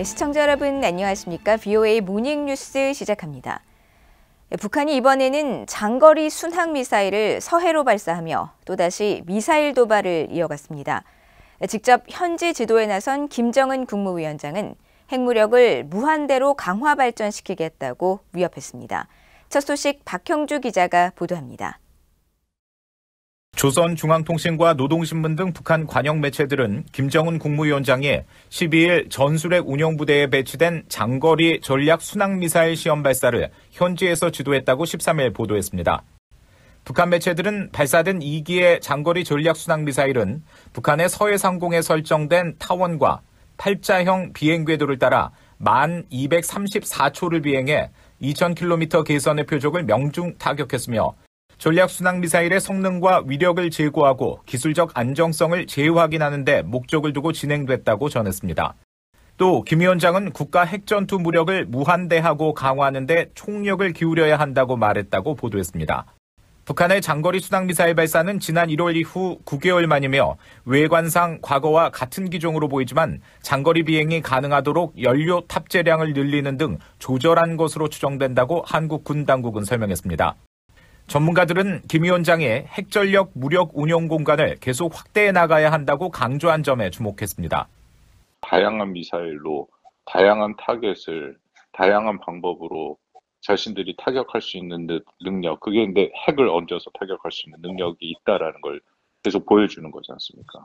네, 시청자 여러분 안녕하십니까? VOA 모닝 뉴스 시작합니다. 네, 북한이 이번에는 장거리 순항 미사일을 서해로 발사하며 또다시 미사일 도발을 이어갔습니다. 네, 직접 현지 지도에 나선 김정은 국무위원장은 핵무력을 무한대로 강화 발전시키겠다고 위협했습니다. 첫 소식 박형주 기자가 보도합니다. 조선중앙통신과 노동신문 등 북한 관영 매체들은 김정은 국무위원장이 12일 전술핵 운영부대에 배치된 장거리 전략 순항미사일 시험 발사를 현지에서 지도했다고 13일 보도했습니다. 북한 매체들은 발사된 2기의 장거리 전략 순항미사일은 북한의 서해상공에 설정된 타원과 팔자형 비행 궤도를 따라 만 234초를 비행해 2000km 계선의 표적을 명중 타격했으며 전략 순항 미사일의 성능과 위력을 제고하고 기술적 안정성을 재확인하는 데 목적을 두고 진행됐다고 전했습니다. 또 김 위원장은 국가 핵전투 무력을 무한대하고 강화하는 데 총력을 기울여야 한다고 말했다고 보도했습니다. 북한의 장거리 순항 미사일 발사는 지난 1월 이후 9개월 만이며 외관상 과거와 같은 기종으로 보이지만 장거리 비행이 가능하도록 연료 탑재량을 늘리는 등 조절한 것으로 추정된다고 한국 군 당국은 설명했습니다. 전문가들은 김 위원장의 핵전력 무력 운영 공간을 계속 확대해 나가야 한다고 강조한 점에 주목했습니다. 다양한 미사일로 다양한 타겟을 다양한 방법으로 자신들이 타격할 수 있는 능력, 그게 근데 핵을 얹어서 타격할 수 있는 능력이 있다라는 걸 계속 보여주는 거지 않습니까?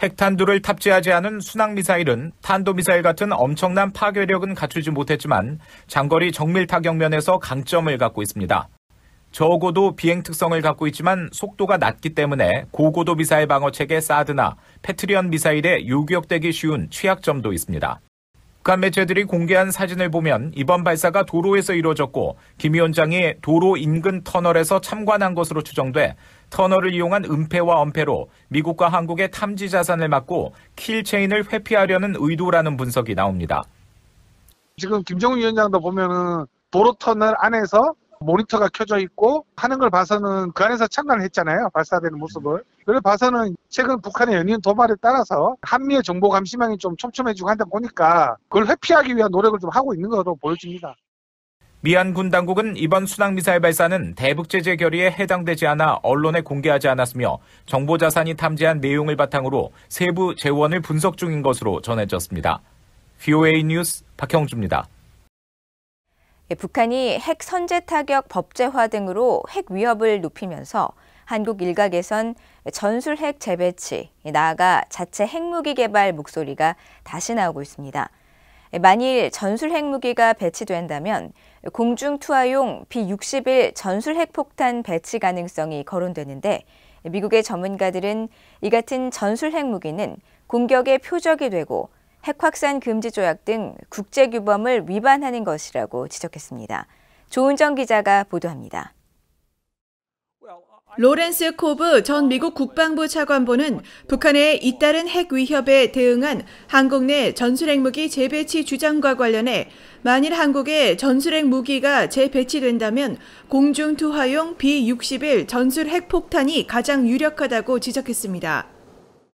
핵탄두를 탑재하지 않은 순항미사일은 탄도미사일 같은 엄청난 파괴력은 갖추지 못했지만 장거리 정밀 타격면에서 강점을 갖고 있습니다. 저고도 비행 특성을 갖고 있지만 속도가 낮기 때문에 고고도 미사일 방어 체계 사드나 패트리언 미사일에 요격되기 쉬운 취약점도 있습니다. 북한 매체들이 공개한 사진을 보면 이번 발사가 도로에서 이루어졌고 김 위원장이 도로 인근 터널에서 참관한 것으로 추정돼 터널을 이용한 은폐와 엄폐로 미국과 한국의 탐지 자산을 막고 킬체인을 회피하려는 의도라는 분석이 나옵니다. 지금 김정은 위원장도 보면은 도로 터널 안에서 모니터가 켜져 있고 하는 걸 봐서는 그 안에서 참관을 했잖아요. 발사되는 모습을. 그걸 봐서는 최근 북한의 연인 도발에 따라서 한미의 정보 감시망이 좀 촘촘해지고 한다 보니까 그걸 회피하기 위한 노력을 좀 하고 있는 것으로 보여집니다. 미얀군 당국은 이번 순항미사일 발사는 대북제재 결의에 해당되지 않아 언론에 공개하지 않았으며 정보자산이 탐지한 내용을 바탕으로 세부 재원을 분석 중인 것으로 전해졌습니다. VOA 뉴스 박형주입니다. 예, 북한이 핵 선제 타격 법제화 등으로 핵 위협을 높이면서 한국 일각에선 전술 핵 재배치, 예, 나아가 자체 핵무기 개발 목소리가 다시 나오고 있습니다. 예, 만일 전술 핵무기가 배치된다면 공중 투하용 B61 전술 핵폭탄 배치 가능성이 거론되는데 미국의 전문가들은 이 같은 전술 핵무기는 공격의 표적이 되고 핵 확산 금지 조약 등 국제 규범을 위반하는 것이라고 지적했습니다. 조은정 기자가 보도합니다. 로렌스 코브 전 미국 국방부 차관보는 북한의 잇따른 핵 위협에 대응한 한국 내 전술핵 무기 재배치 주장과 관련해 만일 한국에 전술핵 무기가 재배치된다면 공중투하용 B-61 전술 핵폭탄이 가장 유력하다고 지적했습니다.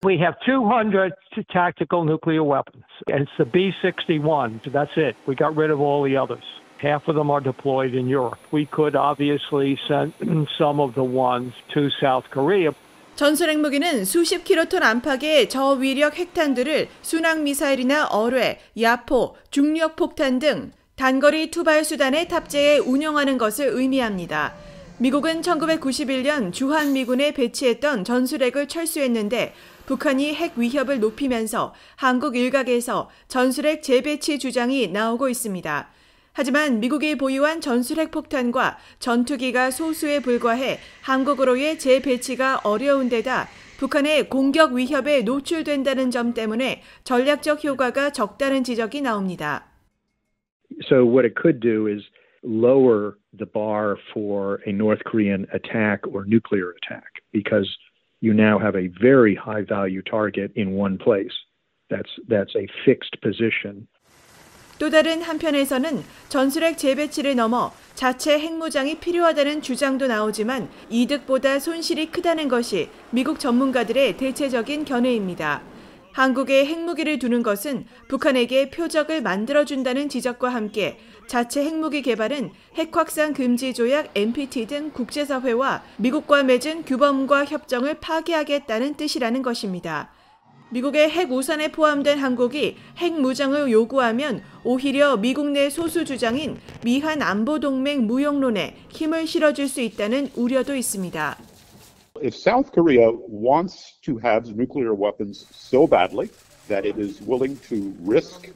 We have 200 tactical nuclear weapons. And it's the B 61. That's it. We got rid of all the others. Half of them are deployed in Europe. We could obviously send some of the ones to South Korea. 전술 핵무기는 수십 킬로톤 안팎의 저위력 핵탄두를 순항 미사일이나 어뢰, 야포, 중력 폭탄 등 단거리 투발 수단에 탑재해 운영하는 것을 의미합니다. 미국은 1991년 주한 미군에 배치했던 전술핵을 철수했는데 북한이 핵 위협을 높이면서 한국 일각에서 전술핵 재배치 주장이 나오고 있습니다. 하지만 미국이 보유한 전술핵 폭탄과 전투기가 소수에 불과해 한국으로의 재배치가 어려운 데다 북한의 공격 위협에 노출된다는 점 때문에 전략적 효과가 적다는 지적이 나옵니다. So what it could do is lower the bar for a North Korean attack or nuclear attack because you now have a very high value target in one place. That's, that's a fixed position. 또 다른 한편에서는 전술핵 재배치를 넘어 자체 핵무장이 필요하다는 주장도 나오지만 이득보다 손실이 크다는 것이 미국 전문가들의 대체적인 견해입니다. 한국에 핵무기를 두는 것은 북한에게 표적을 만들어준다는 지적과 함께 자체 핵무기 개발은 핵확산 금지 조약 NPT 등 국제사회와 미국과 맺은 규범과 협정을 파기하겠다는 뜻이라는 것입니다. 미국의 핵 우산에 포함된 한국이 핵 무장을 요구하면 오히려 미국 내 소수 주장인 미한 안보 동맹 무용론에 힘을 실어줄 수 있다는 우려도 있습니다. if South Korea wants to have nuclear weapons so badly that it is willing to risk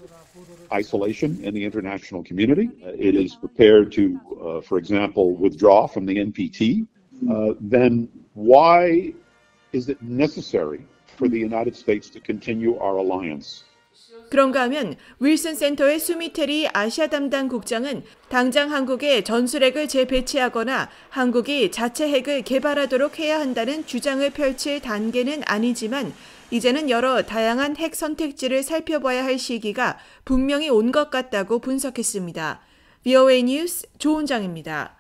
isolation in the international community, it is prepared to, uh, for example, withdraw from the NPT, uh, then why is it necessary for the United States to continue our alliance 그런가 하면 윌슨 센터의 수미테리 아시아 담당 국장은 당장 한국에 전술핵을 재배치하거나 한국이 자체 핵을 개발하도록 해야 한다는 주장을 펼칠 단계는 아니지만 이제는 여러 다양한 핵 선택지를 살펴봐야 할 시기가 분명히 온 것 같다고 분석했습니다. VOA 뉴스 조은정입니다.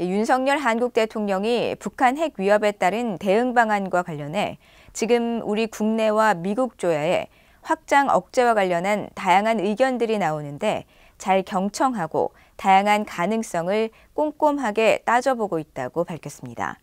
예, 윤석열 한국 대통령이 북한 핵 위협에 따른 대응 방안과 관련해 지금 우리 국내와 미국 조야에 확장 억제와 관련한 다양한 의견들이 나오는데 잘 경청하고 다양한 가능성을 꼼꼼하게 따져보고 있다고 밝혔습니다.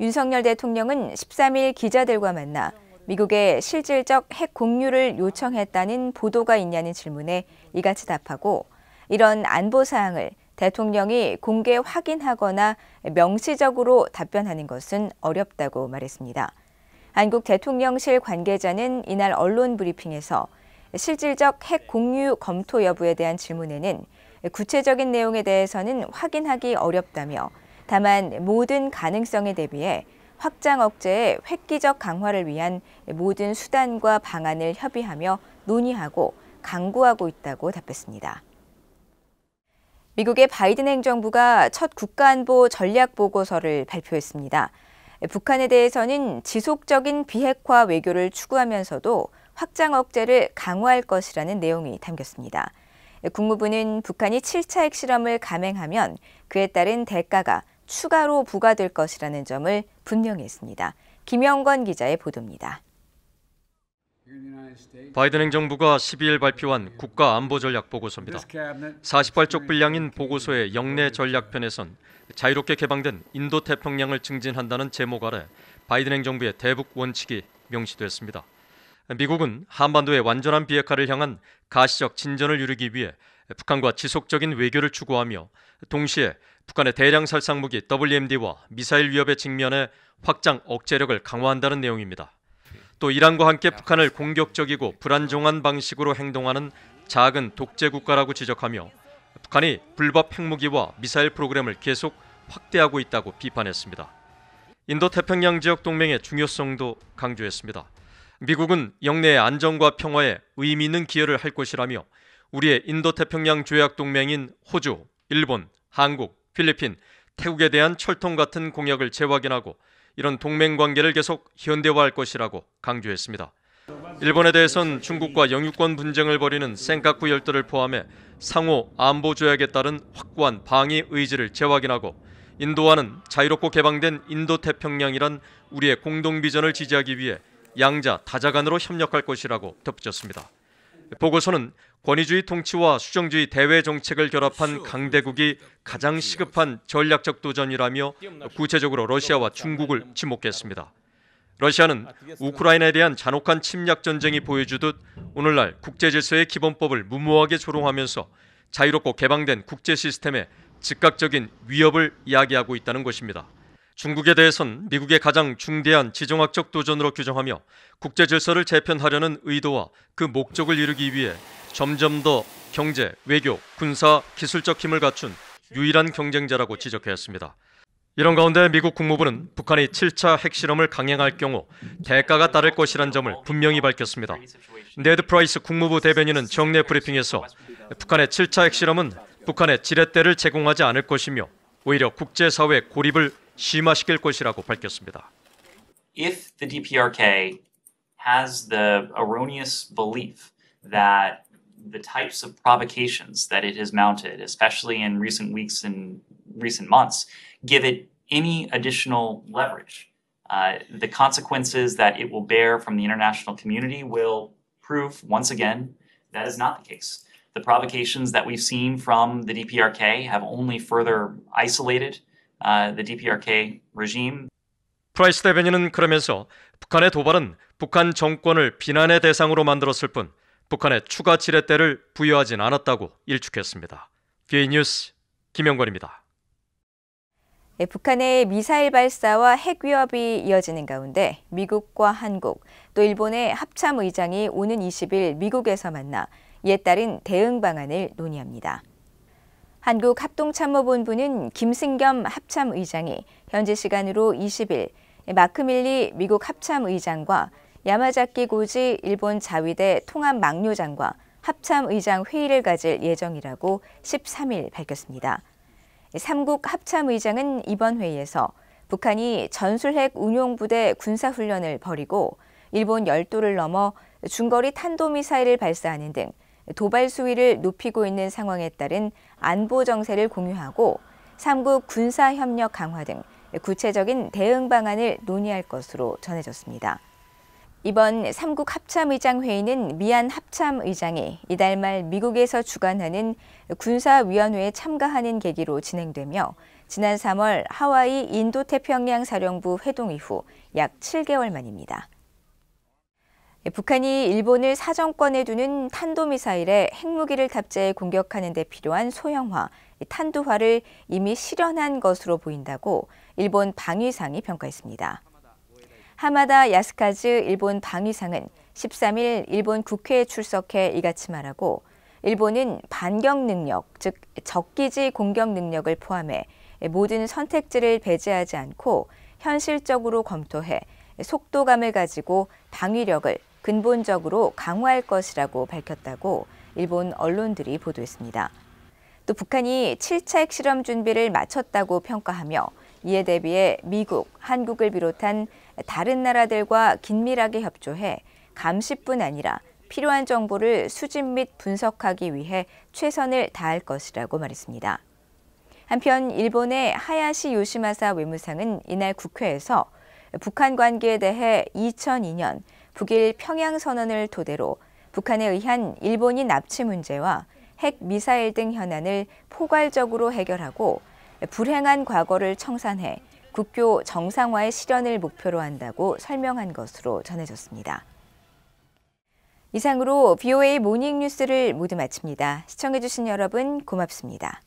윤석열 대통령은 13일 기자들과 만나 미국의 실질적 핵 공유를 요청했다는 보도가 있냐는 질문에 이같이 답하고 이런 안보 사항을 대통령이 공개 확인하거나 명시적으로 답변하는 것은 어렵다고 말했습니다. 한국 대통령실 관계자는 이날 언론 브리핑에서 실질적 핵 공유 검토 여부에 대한 질문에는 구체적인 내용에 대해서는 확인하기 어렵다며 다만 모든 가능성에 대비해 확장 억제의 획기적 강화를 위한 모든 수단과 방안을 협의하며 논의하고 강구하고 있다고 답했습니다. 미국의 바이든 행정부가 첫 국가안보 전략 보고서를 발표했습니다. 예, 북한에 대해서는 지속적인 비핵화 외교를 추구하면서도 확장 억제를 강화할 것이라는 내용이 담겼습니다. 예, 국무부는 북한이 7차 핵실험을 감행하면 그에 따른 대가가 추가로 부과될 것이라는 점을 분명히 했습니다. 김영건 기자의 보도입니다. 바이든 행정부가 12일 발표한 국가 안보 전략 보고서입니다. 48쪽 분량인 보고서의 영내 전략편에선 자유롭게 개방된 인도 태평양을 증진한다는 제목 아래 바이든 행정부의 대북 원칙이 명시됐습니다. 미국은 한반도의 완전한 비핵화를 향한 가시적 진전을 이루기 위해 북한과 지속적인 외교를 추구하며 동시에 북한의 대량 살상 무기 WMD와 미사일 위협에 직면해 확장 억제력을 강화한다는 내용입니다. 또 이란과 함께 북한을 공격적이고 불안정한 방식으로 행동하는 작은 독재 국가라고 지적하며 북한이 불법 핵무기와 미사일 프로그램을 계속 확대하고 있다고 비판했습니다. 인도태평양 지역 동맹의 중요성도 강조했습니다. 미국은 영내의 안정과 평화에 의미 있는 기여를 할 것이라며 우리의 인도태평양 조약 동맹인 호주, 일본, 한국, 필리핀, 태국에 대한 철통 같은 공약을 재확인하고 이런 동맹 관계를 계속 현대화할 것이라고 강조했습니다. 일본에 대해선 중국과 영유권 분쟁을 벌이는 센카쿠 열도를 포함해 상호 안보 조약에 따른 확고한 방위 의지를 재확인하고 인도와는 자유롭고 개방된 인도태평양이란 우리의 공동 비전을 지지하기 위해 양자 다자간으로 협력할 것이라고 덧붙였습니다. 보고서는 권위주의 통치와 수정주의 대외 정책을 결합한 강대국이 가장 시급한 전략적 도전이라며 구체적으로 러시아와 중국을 지목했습니다. 러시아는 아, 우크라이나에 대한 잔혹한 침략 전쟁이 보여주듯 오늘날 국제 질서의 기본법을 무모하게 조롱하면서 자유롭고 개방된 국제 시스템에 즉각적인 위협을 이야기하고 있다는 것입니다. 중국에 대해선 미국의 가장 중대한 지정학적 도전으로 규정하며 국제 질서를 재편하려는 의도와 그 목적을 이루기 위해 점점 더 경제, 외교, 군사, 기술적 힘을 갖춘 유일한 경쟁자라고 지적했습니다. 이런 가운데 미국 국무부는 북한이 7차 핵실험을 강행할 경우 대가가 따를 것이란 점을 분명히 밝혔습니다. 네드 프라이스 국무부 대변인은 정례 브리핑에서 북한의 7차 핵실험은 북한의 지렛대를 제공하지 않을 것이며 오히려 국제사회 고립을 심화시킬 것이라고 밝혔습니다. If the DPRK has the erroneous belief that the types of provocations that it has mounted, especially in recent weeks and recent months, give it any additional leverage. Uh, the consequences that it will bear from the international community will prove once again that is not the case. The provocations that we've seen from the DPRK have only further isolated 아, the DPRK regime. 프라이스 대변인은 그러면서 북한의 도발은 북한 정권을 비난의 대상으로 만들었을 뿐 북한의 추가 지렛대를 부여하진 않았다고 일축했습니다. VA 뉴스 김영권입니다. 네, 북한의 미사일 발사와 핵 위협이 이어지는 가운데 미국과 한국 또 일본의 합참 의장이 오는 20일 미국에서 만나 이에 따른 대응 방안을 논의합니다. 한국합동참모본부는 김승겸 합참의장이 현지 시간으로 20일 마크밀리 미국 합참의장과 야마자키 고지 일본 자위대 통합 막료장과 합참의장 회의를 가질 예정이라고 13일 밝혔습니다. 3국 합참의장은 이번 회의에서 북한이 전술핵 운용부대 군사훈련을 벌이고 일본 열도를 넘어 중거리 탄도미사일을 발사하는 등 도발 수위를 높이고 있는 상황에 따른 안보 정세를 공유하고 3국 군사 협력 강화 등 구체적인 대응 방안을 논의할 것으로 전해졌습니다. 이번 3국 합참의장 회의는 미얀 합참의장이 이달 말 미국에서 주관하는 군사위원회에 참가하는 계기로 진행되며 지난 3월 하와이 인도태평양 사령부 회동 이후 약 7개월 만입니다. 예, 북한이 일본을 사정권에 두는 탄도미사일에 핵무기를 탑재해 공격하는 데 필요한 소형화, 탄두화를 이미 실현한 것으로 보인다고 일본 방위상이 평가했습니다. 하마다 야스카즈 일본 방위상은 13일 일본 국회에 출석해 이같이 말하고 일본은 반격 능력, 즉 적기지 공격 능력을 포함해 예, 모든 선택지를 배제하지 않고 현실적으로 검토해 속도감을 가지고 방위력을 근본적으로 강화할 것이라고 밝혔다고 일본 언론들이 보도했습니다. 또 북한이 7차 핵실험 준비를 마쳤다고 평가하며 이에 대비해 미국, 한국을 비롯한 다른 나라들과 긴밀하게 협조해 감시뿐 아니라 필요한 정보를 수집 및 분석하기 위해 최선을 다할 것이라고 말했습니다. 한편 일본의 하야시 요시마사 외무상은 이날 국회에서 북한 관계에 대해 2002년 북일 평양선언을 토대로 북한에 의한 일본인 납치 문제와 핵 미사일 등 현안을 포괄적으로 해결하고 불행한 과거를 청산해 국교 정상화의 실현을 목표로 한다고 설명한 것으로 전해졌습니다. 이상으로 BOA 모닝 뉴스를 모두 마칩니다. 시청해주신 여러분 고맙습니다.